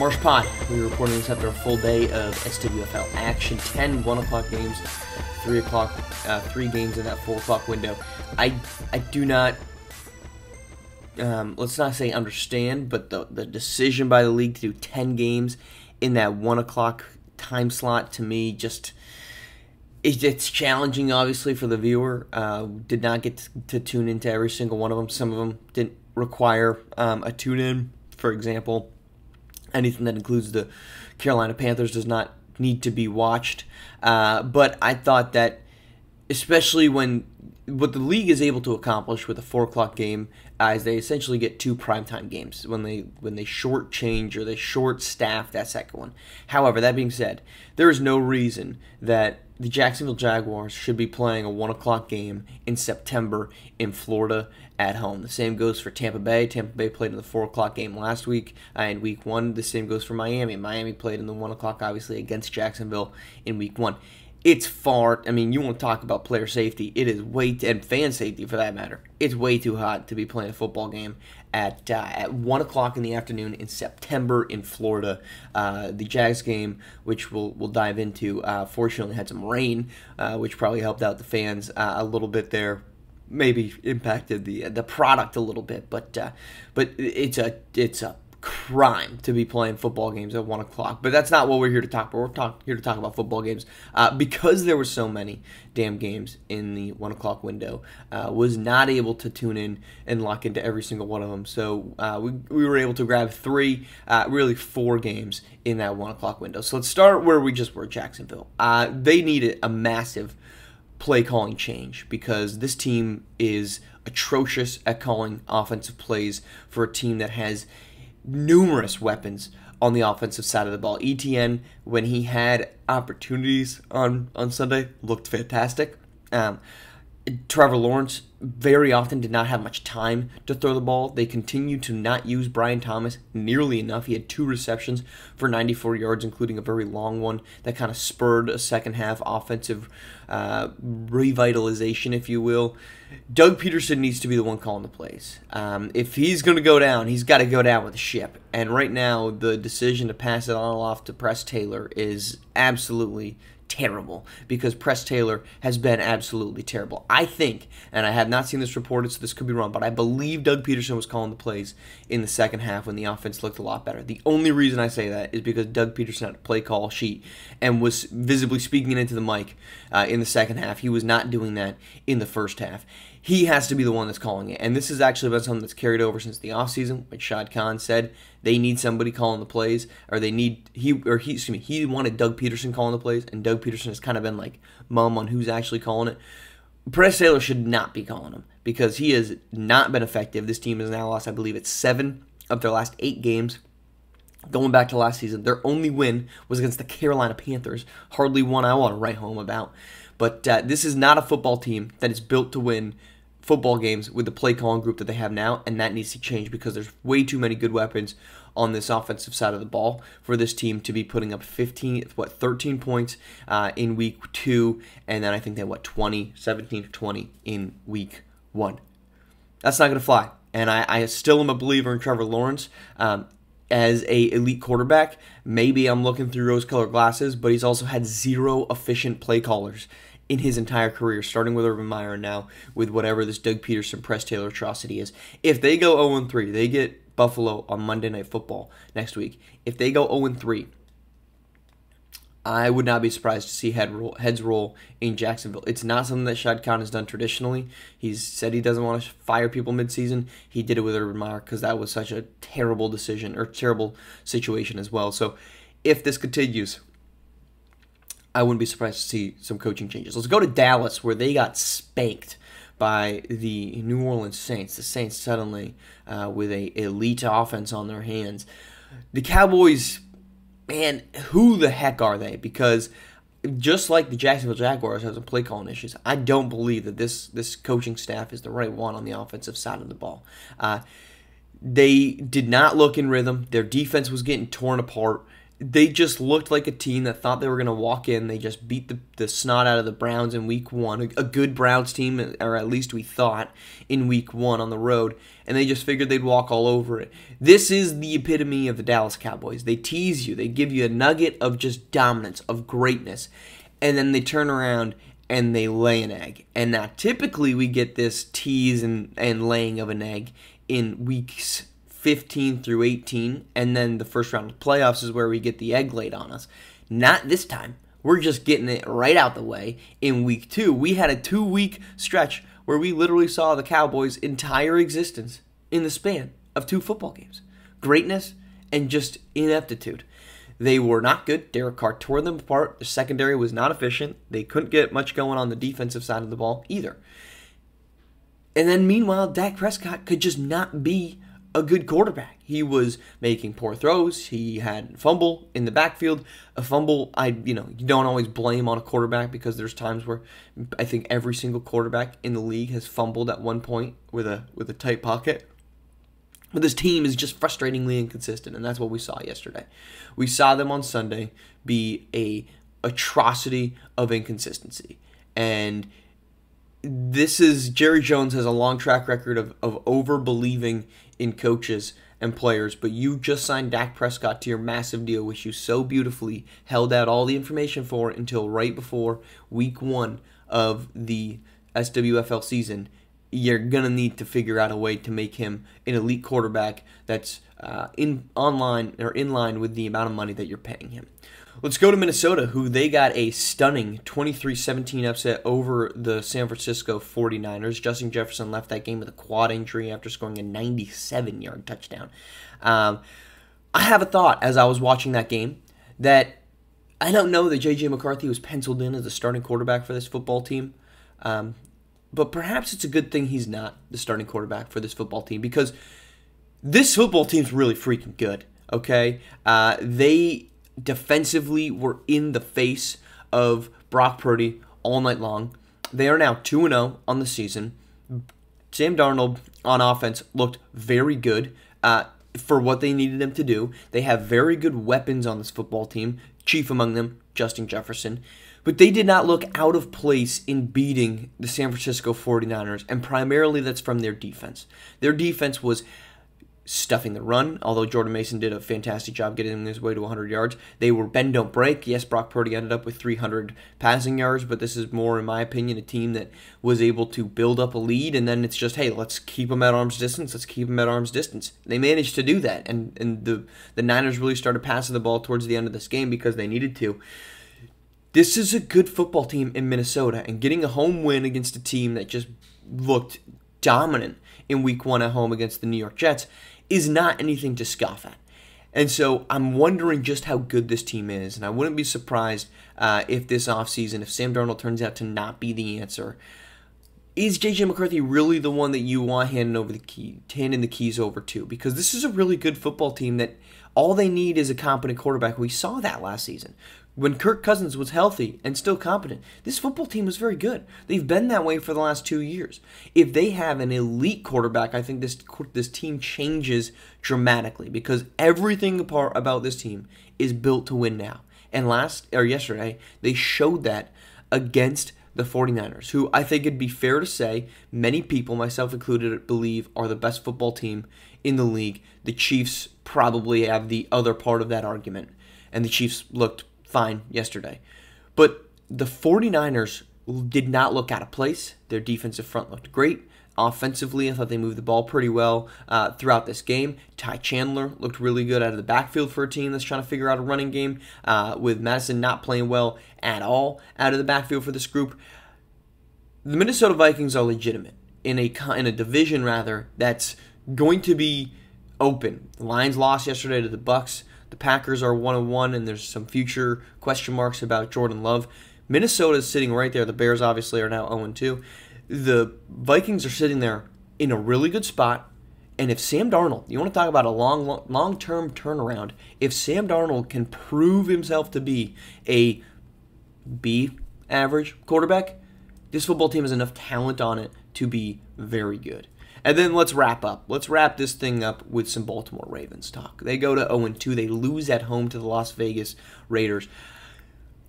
Marsh Pond. We're reporting this after a full day of SWFL action 10 1 o'clock games, 3 o'clock, uh, 3 games in that 4 o'clock window. I, I do not, um, let's not say understand, but the, the decision by the league to do 10 games in that 1 o'clock time slot to me just it's challenging obviously for the viewer uh, did not get to tune into every single one of them some of them didn't require um, a tune in for example anything that includes the Carolina Panthers does not need to be watched. Uh, but I thought that, especially when what the league is able to accomplish with a four o'clock game as they essentially get two primetime games when they when they short change or they short staff that second one. However, that being said, there is no reason that the Jacksonville Jaguars should be playing a one o'clock game in September in Florida at home. The same goes for Tampa Bay. Tampa Bay played in the four o'clock game last week uh, in week one. The same goes for Miami. Miami played in the one o'clock, obviously, against Jacksonville in week one it's far. I mean, you want to talk about player safety? It is way too, and fan safety for that matter. It's way too hot to be playing a football game at uh, at one o'clock in the afternoon in September in Florida. Uh, the Jags game, which we'll we'll dive into, uh, fortunately had some rain, uh, which probably helped out the fans uh, a little bit there. Maybe impacted the the product a little bit, but uh, but it's a it's a crime to be playing football games at one o'clock. But that's not what we're here to talk about. We're talk, here to talk about football games uh, because there were so many damn games in the one o'clock window. Uh, was not able to tune in and lock into every single one of them. So uh, we, we were able to grab three, uh, really four games in that one o'clock window. So let's start where we just were, Jacksonville. Uh, they needed a massive play calling change because this team is atrocious at calling offensive plays for a team that has numerous weapons on the offensive side of the ball. ETN, when he had opportunities on on Sunday, looked fantastic. Um, Trevor Lawrence very often did not have much time to throw the ball. They continued to not use Brian Thomas nearly enough. He had two receptions for 94 yards, including a very long one that kind of spurred a second half offensive uh, revitalization, if you will. Doug Peterson needs to be the one calling the plays. Um, if he's going to go down, he's got to go down with the ship. And right now, the decision to pass it all off to Press Taylor is absolutely terrible because Press Taylor has been absolutely terrible. I think, and I have not seen this reported, so this could be wrong, but I believe Doug Peterson was calling the plays in the second half when the offense looked a lot better. The only reason I say that is because Doug Peterson had a play call sheet and was visibly speaking into the mic uh, in the second half. He was not doing that in the first half he has to be the one that's calling it. And this has actually been something that's carried over since the offseason, like Shad Khan said, they need somebody calling the plays, or they need he or he excuse me, he wanted Doug Peterson calling the plays, and Doug Peterson has kind of been like mum on who's actually calling it. Press Taylor should not be calling him because he has not been effective. This team has now lost, I believe, it's seven of their last eight games. Going back to last season, their only win was against the Carolina Panthers. Hardly one I want to write home about. But uh, this is not a football team that is built to win football games with the play calling group that they have now, and that needs to change because there's way too many good weapons on this offensive side of the ball for this team to be putting up 15, what, 13 points uh, in week two, and then I think they, what, 20, 17 to 20 in week one. That's not going to fly. And I, I, still am a believer in Trevor Lawrence. Um, as a elite quarterback, maybe I'm looking through rose-colored glasses, but he's also had zero efficient play callers in his entire career, starting with Urban Meyer and now with whatever this Doug Peterson press Taylor atrocity is. If they go 0 3, they get Buffalo on Monday Night Football next week. If they go 0 3, I would not be surprised to see head roll, heads roll in Jacksonville. It's not something that Shad Khan has done traditionally. He's said he doesn't want to fire people midseason. He did it with Urban Meyer because that was such a terrible decision or terrible situation as well. So if this continues, I wouldn't be surprised to see some coaching changes. Let's go to Dallas, where they got spanked by the New Orleans Saints. The Saints suddenly uh, with a elite offense on their hands. The Cowboys, man, who the heck are they? Because just like the Jacksonville Jaguars has a play calling issues, I don't believe that this this coaching staff is the right one on the offensive side of the ball. Uh, they did not look in rhythm. Their defense was getting torn apart they just looked like a team that thought they were going to walk in. They just beat the, the snot out of the Browns in week one, a, a, good Browns team, or at least we thought, in week one on the road, and they just figured they'd walk all over it. This is the epitome of the Dallas Cowboys. They tease you, they give you a nugget of just dominance, of greatness, and then they turn around and they lay an egg. And now typically we get this tease and, and laying of an egg in weeks 15 through 18, and then the first round of playoffs is where we get the egg laid on us. Not this time. We're just getting it right out the way in week two. We had a two week stretch where we literally saw the Cowboys' entire existence in the span of two football games greatness and just ineptitude. They were not good. Derek Carr tore them apart. The secondary was not efficient. They couldn't get much going on the defensive side of the ball either. And then meanwhile, Dak Prescott could just not be a good quarterback. He was making poor throws. He had fumble in the backfield. A fumble, I you know, you don't always blame on a quarterback because there's times where I think every single quarterback in the league has fumbled at one point with a with a tight pocket. But this team is just frustratingly inconsistent, and that's what we saw yesterday. We saw them on Sunday be a atrocity of inconsistency. And this is Jerry Jones has a long track record of, of over believing in coaches and players, but you just signed Dak Prescott to your massive deal, which you so beautifully held out all the information for until right before week one of the SWFL season. You're gonna need to figure out a way to make him an elite quarterback that's uh, in online or in line with the amount of money that you're paying him. Let's go to Minnesota, who they got a stunning 23 17 upset over the San Francisco 49ers. Justin Jefferson left that game with a quad injury after scoring a 97 yard touchdown. Um, I have a thought as I was watching that game that I don't know that J.J. McCarthy was penciled in as the starting quarterback for this football team. Um, but perhaps it's a good thing he's not the starting quarterback for this football team because this football team's really freaking good. Okay, uh, they defensively were in the face of Brock Purdy all night long. They are now 2 0 on the season. Sam Darnold on offense looked very good uh, for what they needed him to do. They have very good weapons on this football team, chief among them, Justin Jefferson. But they did not look out of place in beating the San Francisco 49ers, and primarily that's from their defense. Their defense was stuffing the run, although Jordan Mason did a fantastic job getting his way to 100 yards. They were bend, don't break. Yes, Brock Purdy ended up with 300 passing yards, but this is more, in my opinion, a team that was able to build up a lead, and then it's just, hey, let's keep them at arm's distance. Let's keep them at arm's distance. They managed to do that, and, and the, the Niners really started passing the ball towards the end of this game because they needed to. This is a good football team in Minnesota, and getting a home win against a team that just looked dominant – in week one at home against the New York Jets is not anything to scoff at. And so I'm wondering just how good this team is. And I wouldn't be surprised uh, if this offseason, if Sam Darnold turns out to not be the answer. Is JJ McCarthy really the one that you want handing over the key, handing the keys over to? Because this is a really good football team that all they need is a competent quarterback. We saw that last season when Kirk Cousins was healthy and still competent, this football team was very good. They've been that way for the last two years. If they have an elite quarterback, I think this this team changes dramatically because everything apart about this team is built to win now. And last or yesterday, they showed that against the 49ers, who I think it'd be fair to say many people, myself included, believe are the best football team in the league. The Chiefs probably have the other part of that argument. And the Chiefs looked fine yesterday. But the 49ers did not look out of place. Their defensive front looked great. Offensively, I thought they moved the ball pretty well uh, throughout this game. Ty Chandler looked really good out of the backfield for a team that's trying to figure out a running game, uh, with Madison not playing well at all out of the backfield for this group. The Minnesota Vikings are legitimate in a in a division rather that's going to be open. The Lions lost yesterday to the Bucks. The Packers are one and one, and there's some future question marks about Jordan Love. Minnesota is sitting right there. The Bears obviously are now 0 2. The Vikings are sitting there in a really good spot. And if Sam Darnold, you want to talk about a long long term turnaround, if Sam Darnold can prove himself to be a B average quarterback, this football team has enough talent on it to be very good. And then let's wrap up. Let's wrap this thing up with some Baltimore Ravens talk. They go to 0 2. They lose at home to the Las Vegas Raiders.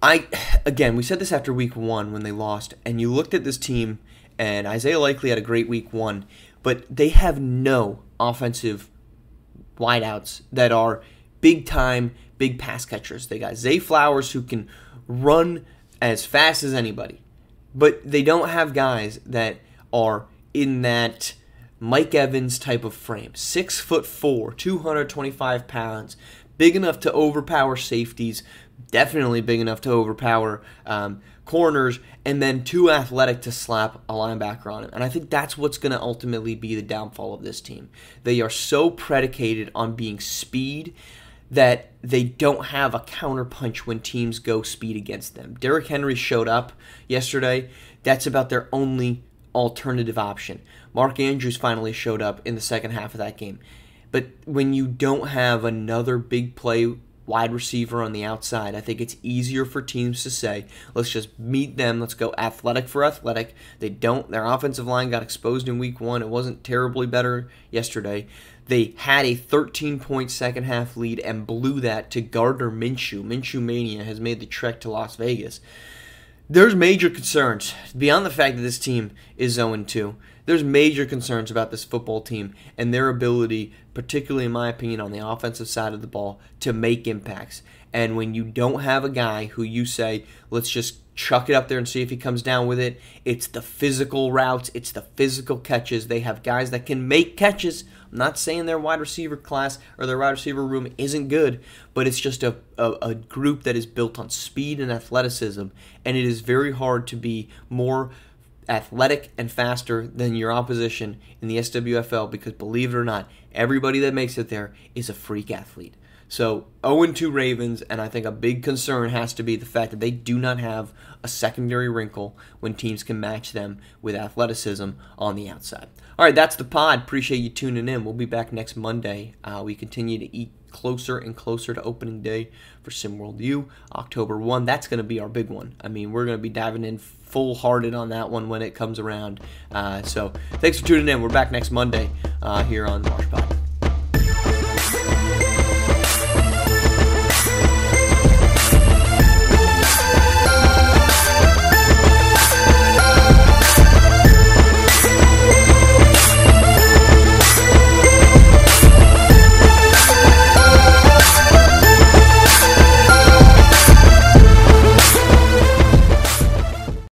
I again, we said this after week 1 when they lost and you looked at this team and Isaiah likely had a great week 1, but they have no offensive wideouts that are big time big pass catchers. They got Zay Flowers who can run as fast as anybody. But they don't have guys that are in that Mike Evans type of frame. Six foot four, 225 pounds, big enough to overpower safeties, definitely big enough to overpower um, corners, and then too athletic to slap a linebacker on him. And I think that's what's going to ultimately be the downfall of this team. They are so predicated on being speed that they don't have a counterpunch when teams go speed against them. Derrick Henry showed up yesterday. That's about their only alternative option. Mark Andrews finally showed up in the second half of that game. But when you don't have another big play wide receiver on the outside, I think it's easier for teams to say, let's just meet them, let's go athletic for athletic. They don't their offensive line got exposed in week 1. It wasn't terribly better yesterday. They had a 13 point second half lead and blew that to Gardner Minshew. Minshew Mania has made the trek to Las Vegas there's major concerns beyond the fact that this team is 0 2. There's major concerns about this football team and their ability, particularly in my opinion, on the offensive side of the ball, to make impacts. And when you don't have a guy who you say, let's just chuck it up there and see if he comes down with it. It's the physical routes, it's the physical catches. They have guys that can make catches. I'm not saying their wide receiver class or their wide receiver room isn't good, but it's just a, a, a group that is built on speed and athleticism, and it is very hard to be more athletic and faster than your opposition in the SWFL because believe it or not, everybody that makes it there is a freak athlete. So 0 2 Ravens, and I think a big concern has to be the fact that they do not have a secondary wrinkle when teams can match them with athleticism on the outside. All right, that's the pod. Appreciate you tuning in. We'll be back next Monday. Uh, we continue to eat closer and closer to opening day for SimWorld U, October 1. That's going to be our big one. I mean, we're going to be diving in full hearted on that one when it comes around. Uh, so thanks for tuning in. We're back next Monday uh, here on Marsh